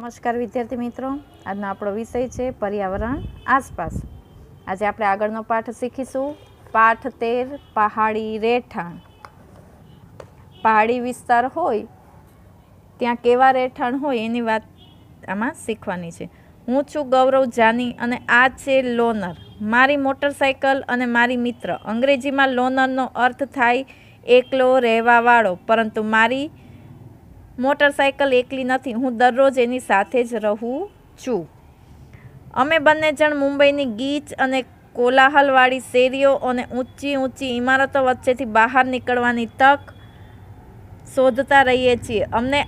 નમસ્કાર વિદ્યાર્થી મિત્રો આજનો આપણો વિષય છે પર્યાવરણ આસપાસ આજે આપણે આગળનો પાઠ શીખીશું પાઠ તેર પહાડી રહેઠાણ પહાડી વિસ્તાર હોય ત્યાં કેવા રહેઠાણ હોય એની વાત આમાં શીખવાની છે હું છું ગૌરવ જાની અને આ છે લોનર મારી મોટરસાઇકલ અને મારી મિત્ર અંગ્રેજીમાં લોનરનો અર્થ થાય એકલો રહેવાવાળો પરંતુ મારી મોટરસાઇકલ એકલી નથી હું દરરોજ એની સાથે જ રહું છું અમે બંને જણ મુંબઈની ગીચ અને કોલાહલવાળી શેરીઓ અને ઊંચી ઊંચી ઇમારતો વચ્ચેથી બહાર નીકળવાની તક શોધતા રહીએ છીએ અમને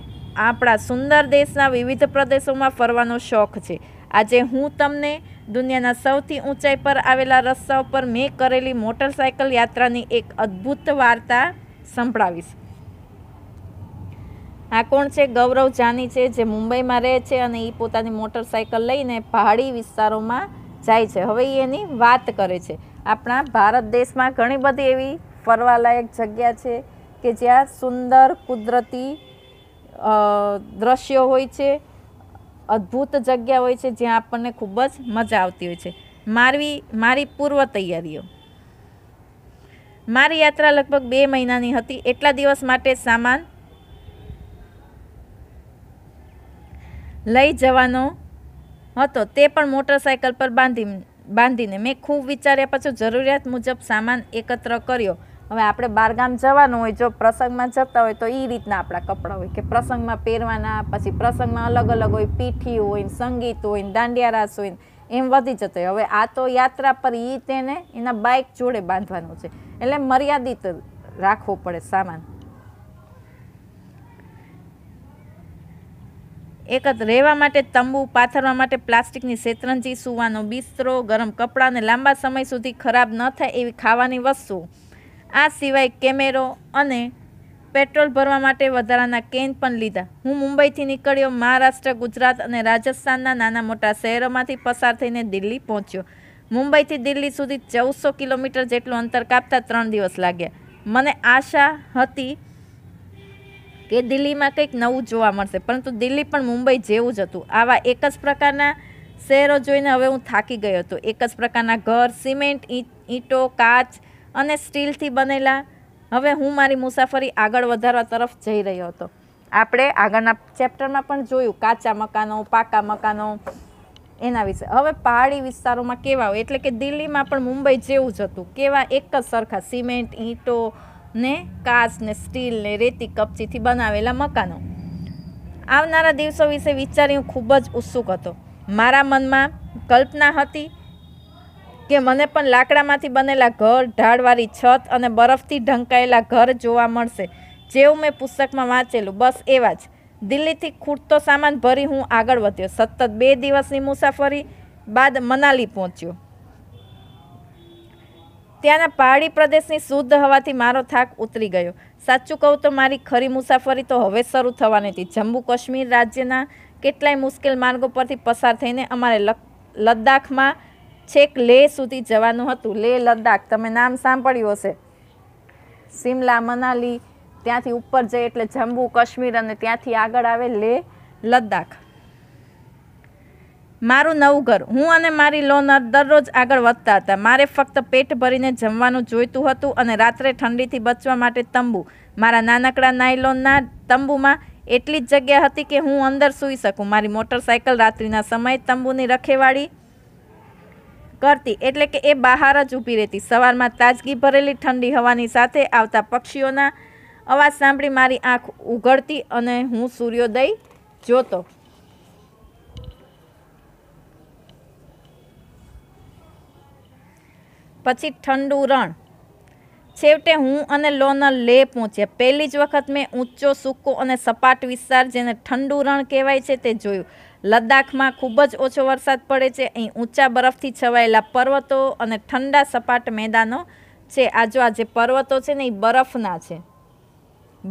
આપણા સુંદર દેશના વિવિધ પ્રદેશોમાં ફરવાનો શોખ છે આજે હું તમને દુનિયાના સૌથી ઊંચાઈ પર આવેલા રસ્તા ઉપર મેં કરેલી મોટરસાઇકલ યાત્રાની એક અદ્ભુત વાર્તા સંભળાવીશ આ કોણ છે ગૌરવ જાની છે જે મુંબઈમાં રહે છે અને એ પોતાની મોટરસાઇકલ લઈને પહાડી વિસ્તારોમાં જાય છે હવે એની વાત કરે છે આપણા ભારત દેશમાં ઘણી બધી એવી ફરવાલાયક જગ્યા છે કે જ્યાં સુંદર કુદરતી દ્રશ્યો હોય છે અદ્ભુત જગ્યા હોય છે જ્યાં આપણને ખૂબ જ મજા આવતી હોય છે મારવી મારી પૂર્વ તૈયારીઓ મારી યાત્રા લગભગ બે મહિનાની હતી એટલા દિવસ માટે સામાન લઈ જવાનો હતો તે પણ મોટરસાઇકલ પર બાંધી બાંધીને મેં ખૂબ વિચાર્યા પછી જરૂરિયાત મુજબ સામાન એકત્ર કર્યો હવે આપણે બારગામ જવાનું હોય જો પ્રસંગમાં જતા હોય તો એ રીતના આપણા કપડાં હોય કે પ્રસંગમાં પહેરવાના પછી પ્રસંગમાં અલગ અલગ હોય પીઠી હોય સંગીત હોય દાંડિયા હોય એમ વધી જતો હોય હવે આ તો યાત્રા પર એ તેને એના બાઇક જોડે બાંધવાનું છે એટલે મર્યાદિત રાખવો પડે સામાન એકત્ર રહેવા માટે તંબુ પાથરવા માટે પ્લાસ્ટિકની શેતરંજી સૂવાનો બિસ્તરો ગરમ કપડાં અને લાંબા સમય સુધી ખરાબ ન થાય એવી ખાવાની વસ્તુ આ સિવાય કેમેરો અને પેટ્રોલ ભરવા માટે વધારાના કેન પણ લીધા હું મુંબઈથી નીકળ્યો મહારાષ્ટ્ર ગુજરાત અને રાજસ્થાનના નાના મોટા શહેરોમાંથી પસાર થઈને દિલ્હી પહોંચ્યો મુંબઈથી દિલ્હી સુધી ચૌદસો કિલોમીટર જેટલું અંતર કાપતા ત્રણ દિવસ લાગ્યા મને આશા હતી કે દિલ્હીમાં કંઈક નવું જોવા મળશે પરંતુ દિલ્હી પણ મુંબઈ જેવું જ હતું આવા એક જ પ્રકારના શહેરો જોઈને હવે હું થાકી ગયો હતો એક જ પ્રકારના ઘર સિમેન્ટ ઈંટો કાચ અને સ્ટીલથી બનેલા હવે હું મારી મુસાફરી આગળ વધારવા તરફ જઈ રહ્યો હતો આપણે આગળના ચેપ્ટરમાં પણ જોયું કાચા મકાનો પાકા મકાનો એના વિશે હવે પહાડી વિસ્તારોમાં કેવા હોય એટલે કે દિલ્હીમાં પણ મુંબઈ જેવું જ હતું કેવા એક જ સરખા સિમેન્ટ ઈંટો ને કાચ ને સ્ટીલ ને રેતી કપચીથી બનાવેલા મકાનો આવનારા દિવસો વિશે વિચારી હું ખૂબ જ ઉત્સુક હતો મારા મનમાં કલ્પના હતી કે મને પણ લાકડામાંથી બનેલા ઘર ઢાળવાળી છત અને બરફથી ઢંકાયેલા ઘર જોવા મળશે જેવું મેં પુસ્તકમાં વાંચેલું બસ એવા જ દિલ્હીથી ખૂટતો સામાન ભરી હું આગળ વધ્યો સતત બે દિવસની મુસાફરી બાદ મનાલી પહોંચ્યો ત્યાંના પહાડી પ્રદેશની શુદ્ધ હવાથી મારો થાક ઉતરી ગયો સાચું કહું તો મારી ખરી મુસાફરી તો હવે શરૂ થવાની હતી જમ્મુ કાશ્મીર રાજ્યના કેટલાય મુશ્કેલ માર્ગો પરથી પસાર થઈને અમારે લદ્દાખમાં છેક લેહ સુધી જવાનું હતું લેહ લદ્દાખ તમે નામ સાંભળ્યું હશે સિમલા મનાલી ત્યાંથી ઉપર જઈએ એટલે જમ્મુ કાશ્મીર અને ત્યાંથી આગળ આવે લેહ લદ્દાખ મારું નવું ઘર હું અને મારી લોન દરરોજ આગળ વધતા હતા મારે ફક્ત પેટ ભરીને જમવાનું જોઈતું હતું અને રાત્રે ઠંડીથી બચવા માટે તંબુ મારા નાનકડા નાયલોનના તંબુમાં એટલી જ જગ્યા હતી કે હું અંદર સૂઈ શકું મારી મોટરસાઇકલ રાત્રિના સમયે તંબુની રખેવાળી કરતી એટલે કે એ બહાર જ ઊભી રહેતી સવારમાં તાજગી ભરેલી ઠંડી હવાની સાથે આવતા પક્ષીઓના અવાજ સાંભળી મારી આંખ ઉઘડતી અને હું સૂર્યોદય જોતો પછી ઠંડુ રણ છેવટે હું અને લોનર લે પહોંચ્યા પહેલી જ વખત મેં ઊંચો સૂકો અને સપાટ વિસ્તાર જેને ઠંડુ રણ કહેવાય છે તે જોયું લદ્દાખમાં ખૂબ જ ઓછો વરસાદ પડે છે અહીં ઊંચા બરફથી છવાયેલા પર્વતો અને ઠંડા સપાટ મેદાનો છે આજો આ જે પર્વતો છે ને એ બરફના છે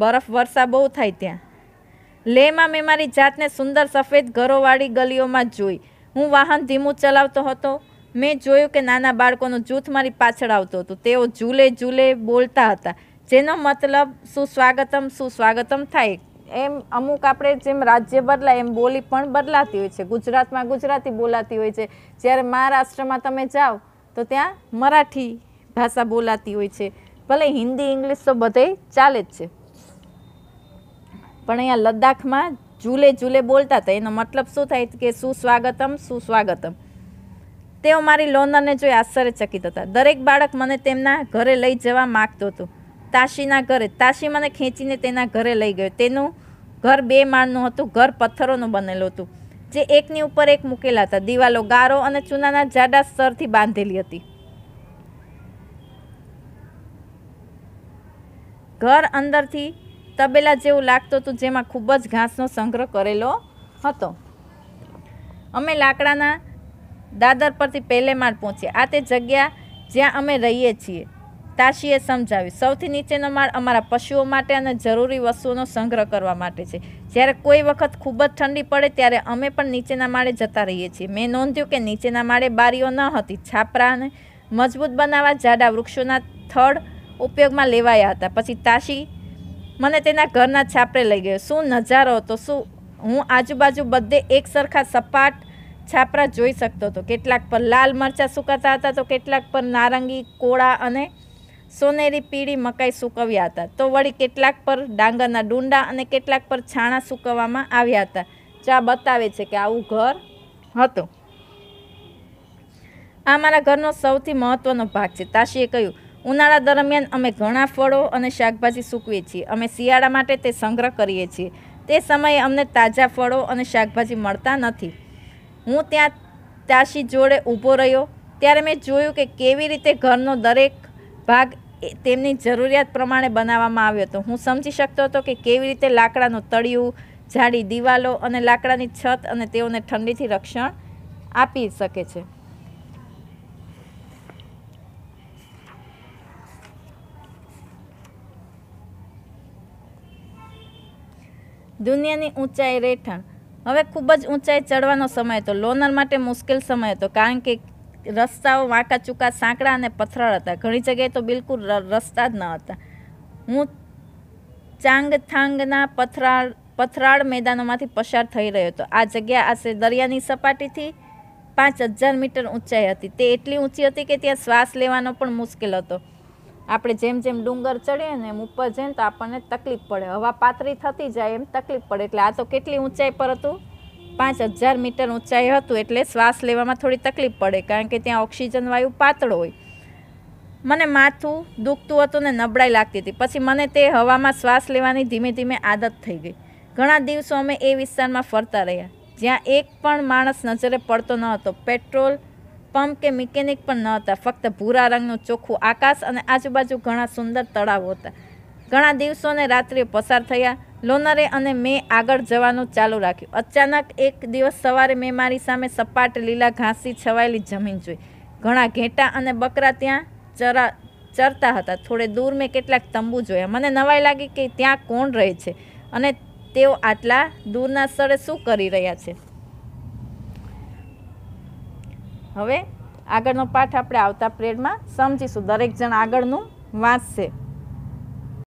બરફ વર્ષા બહુ થાય ત્યાં લેહમાં મેં મારી જાતને સુંદર સફેદ ઘરોવાળી ગલીઓમાં જોઈ હું વાહન ધીમું ચલાવતો હતો મેં જોયું કે નાના બાળકોનું જૂથ મારી પાછળ આવતું હતું તેઓ ઝૂલે ઝૂલે બોલતા હતા જેનો મતલબ સુસ્વાગતમ સુસ્વાગતમ થાય એમ અમુક આપણે જેમ રાજ્ય બદલાય એમ બોલી પણ બદલાતી હોય છે ગુજરાતમાં ગુજરાતી બોલાતી હોય છે જ્યારે મહારાષ્ટ્રમાં તમે જાઓ તો ત્યાં મરાઠી ભાષા બોલાતી હોય છે ભલે હિન્દી ઇંગ્લિશ તો બધે ચાલે જ છે પણ અહીંયા લદ્દાખમાં ઝૂલે ઝૂલે બોલતા હતા એનો મતલબ શું થાય કે સુસ્વાગતમ સુસ્વાગતમ તેઓ મારી લોનરને જોઈ આશ્ચર્યચકિત હતા દરેક બાળક મને તેમના ઘરે લઈ જવા માગતું હતું તાશીના ઘરે તાશી મને ખેંચીને તેના ઘરે લઈ ગયો તેનું ઘર બે માળનું હતું ઘર પથ્થરોનું બનેલું હતું જે એકની ઉપર એક મૂકેલા હતા દિવાલો ગારો અને ચૂનાના જાડા સ્તરથી બાંધેલી હતી ઘર અંદરથી તબેલા જેવું લાગતું હતું જેમાં ખૂબ જ ઘાસનો સંગ્રહ કરેલો હતો અમે લાકડાના દાદર પરથી પહેલે માળ પહોંચ્યા આ તે જગ્યા જ્યાં અમે રહીએ છીએ તાશીએ સમજાવ્યું સૌથી નીચેનો માળ અમારા પશુઓ માટે અને જરૂરી વસ્તુઓનો સંગ્રહ કરવા માટે છે જ્યારે કોઈ વખત ખૂબ જ ઠંડી પડે ત્યારે અમે પણ નીચેના માળે જતા રહીએ છીએ મેં નોંધ્યું કે નીચેના માળે બારીઓ ન હતી છાપરાને મજબૂત બનાવવા જાડા વૃક્ષોના થડ ઉપયોગમાં લેવાયા હતા પછી તાશી મને તેના ઘરના છાપરે લઈ ગયો શું નજારો હતો શું હું આજુબાજુ બધે એક સરખા સપાટ છાપરા જોઈ શકતો હતો કેટલાક પર લાલ મરચાં સુકાતા હતા તો કેટલાક પર નારંગી કોળા અને સોનેરી પીળી મકાઈ સૂકવ્યા હતા તો વળી કેટલાક પર ડાંગરના ડુંડા અને કેટલાક પર છાણા સૂકવવામાં આવ્યા હતા જો આ બતાવે છે કે આવું ઘર હતું આ મારા ઘરનો સૌથી મહત્ત્વનો ભાગ છે તાશીએ કહ્યું ઉનાળા દરમિયાન અમે ઘણા ફળો અને શાકભાજી સૂકવીએ છીએ અમે શિયાળા માટે તે સંગ્રહ કરીએ છીએ તે સમયે અમને તાજા ફળો અને શાકભાજી મળતા નથી હું ત્યાં તાશી જોડે ઊભો રહ્યો ત્યારે મેં જોયું કે કેવી રીતે ઘરનો દરેક ભાગ તેમની જરૂરિયાત પ્રમાણે બનાવવામાં આવ્યો હતો હું સમજી શકતો હતો કે કેવી રીતે લાકડાનું તળિયું જાડી દિવાલો અને લાકડાની છત અને તેઓને ઠંડીથી રક્ષણ આપી શકે છે દુનિયાની ઊંચાઈ રહેઠાણ હવે ખૂબ જ ઊંચાઈ ચડવાનો સમય હતો લોનર માટે મુશ્કેલ સમય હતો કારણ કે રસ્તાઓ વાંકા ચૂકા સાંકડા અને પથરાળ હતા ઘણી જગ્યાએ તો બિલકુલ રસ્તા જ ન હતા હું ચાંગથાંગના પથરાળ પથરાળ મેદાનોમાંથી પસાર થઈ રહ્યો હતો આ જગ્યા આશરે દરિયાની સપાટીથી પાંચ હજાર મીટર ઊંચાઈ હતી તે એટલી ઊંચી હતી કે ત્યાં શ્વાસ લેવાનો પણ મુશ્કેલ હતો આપણે જેમ જેમ ડુંગર ચડીએ ને એમ ઉપર જઈએ ને તો આપણને તકલીફ પડે હવા પાતળી થતી જાય એમ તકલીફ પડે એટલે આ તો કેટલી ઊંચાઈ પર હતું પાંચ હજાર મીટર ઊંચાઈ હતું એટલે શ્વાસ લેવામાં થોડી તકલીફ પડે કારણ કે ત્યાં ઓક્સિજન વાયુ પાતળો હોય મને માથું દુખતું હતું ને નબળાઈ લાગતી હતી પછી મને તે હવામાં શ્વાસ લેવાની ધીમે ધીમે આદત થઈ ગઈ ઘણા દિવસો અમે એ વિસ્તારમાં ફરતા રહ્યા જ્યાં એક પણ માણસ નજરે પડતો ન હતો પેટ્રોલ પંપ કે મિકેનિક પણ ન હતા ફક્ત ભૂરા રંગનું ચોખ્ખું આકાશ અને આજુબાજુ ઘણા સુંદર તળાવો હતા ઘણા દિવસો અને રાત્રિઓ પસાર થયા લોનરે અને મેં આગળ જવાનું ચાલુ રાખ્યું અચાનક એક દિવસ સવારે મેં મારી સામે સપાટ લીલા ઘાસી છવાયેલી જમીન જોઈ ઘણા ઘેટા અને બકરા ત્યાં ચરા ચરતા હતા થોડે દૂર મેં કેટલાક તંબુ જોયા મને નવાઈ લાગી કે ત્યાં કોણ રહે છે અને તેઓ આટલા દૂરના સ્થળે શું કરી રહ્યા છે હવે આગળનો પાઠ આપણે આવતા પ્રેરમાં સમજીશું દરેક જણ આગળનું વાંચશે